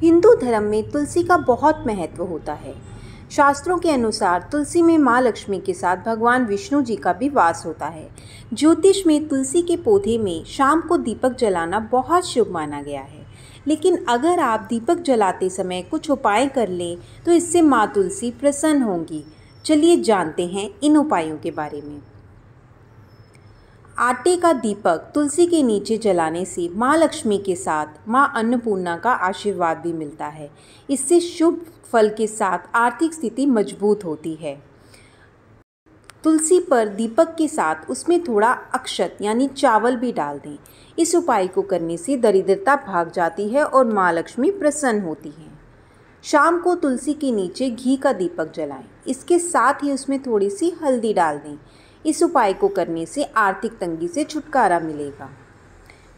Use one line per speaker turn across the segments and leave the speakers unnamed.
हिंदू धर्म में तुलसी का बहुत महत्व होता है शास्त्रों के अनुसार तुलसी में माँ लक्ष्मी के साथ भगवान विष्णु जी का भी वास होता है ज्योतिष में तुलसी के पौधे में शाम को दीपक जलाना बहुत शुभ माना गया है लेकिन अगर आप दीपक जलाते समय कुछ उपाय कर लें तो इससे माँ तुलसी प्रसन्न होंगी चलिए जानते हैं इन उपायों के बारे में आटे का दीपक तुलसी के नीचे जलाने से माँ लक्ष्मी के साथ माँ अन्नपूर्णा का आशीर्वाद भी मिलता है इससे शुभ फल के साथ आर्थिक स्थिति मजबूत होती है तुलसी पर दीपक के साथ उसमें थोड़ा अक्षत यानी चावल भी डाल दें इस उपाय को करने से दरिद्रता भाग जाती है और माँ लक्ष्मी प्रसन्न होती हैं शाम को तुलसी के नीचे घी का दीपक जलाएं इसके साथ ही उसमें थोड़ी सी हल्दी डाल दें इस उपाय को करने से आर्थिक तंगी से छुटकारा मिलेगा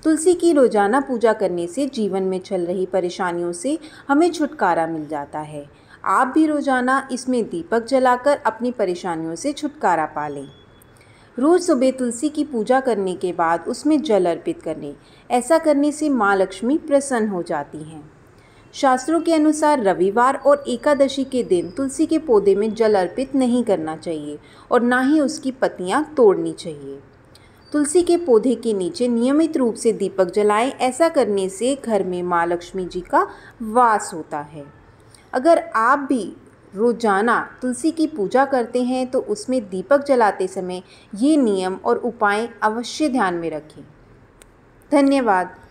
तुलसी की रोजाना पूजा करने से जीवन में चल रही परेशानियों से हमें छुटकारा मिल जाता है आप भी रोजाना इसमें दीपक जलाकर अपनी परेशानियों से छुटकारा पा लें रोज़ सुबह तुलसी की पूजा करने के बाद उसमें जल अर्पित करें ऐसा करने से माँ लक्ष्मी प्रसन्न हो जाती हैं शास्त्रों के अनुसार रविवार और एकादशी के दिन तुलसी के पौधे में जल अर्पित नहीं करना चाहिए और ना ही उसकी पत्तियाँ तोड़नी चाहिए तुलसी के पौधे के नीचे नियमित रूप से दीपक जलाएं ऐसा करने से घर में माँ लक्ष्मी जी का वास होता है अगर आप भी रोजाना तुलसी की पूजा करते हैं तो उसमें दीपक जलाते समय ये नियम और उपाय अवश्य ध्यान में रखें धन्यवाद